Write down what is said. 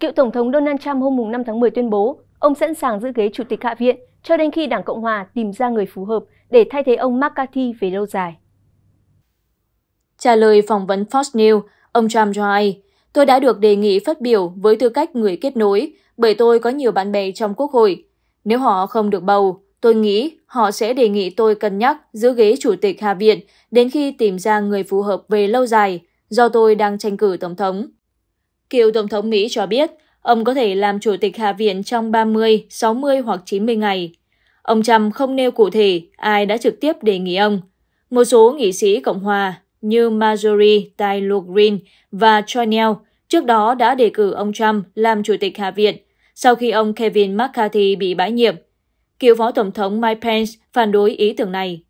Cựu Tổng thống Donald Trump hôm 5 tháng 10 tuyên bố ông sẵn sàng giữ ghế Chủ tịch Hạ viện cho đến khi Đảng Cộng Hòa tìm ra người phù hợp để thay thế ông McCarthy về lâu dài. Trả lời phỏng vấn Fox News, ông Trump cho hay, tôi đã được đề nghị phát biểu với tư cách người kết nối bởi tôi có nhiều bạn bè trong Quốc hội. Nếu họ không được bầu, tôi nghĩ họ sẽ đề nghị tôi cân nhắc giữ ghế Chủ tịch Hạ viện đến khi tìm ra người phù hợp về lâu dài do tôi đang tranh cử Tổng thống cựu Tổng thống Mỹ cho biết ông có thể làm chủ tịch Hạ viện trong 30, 60 hoặc 90 ngày. Ông Trump không nêu cụ thể ai đã trực tiếp đề nghị ông. Một số nghị sĩ Cộng hòa như Marjorie Taylor Greene và Chonel trước đó đã đề cử ông Trump làm chủ tịch Hạ viện sau khi ông Kevin McCarthy bị bãi nhiệm. Cựu Phó Tổng thống Mike Pence phản đối ý tưởng này.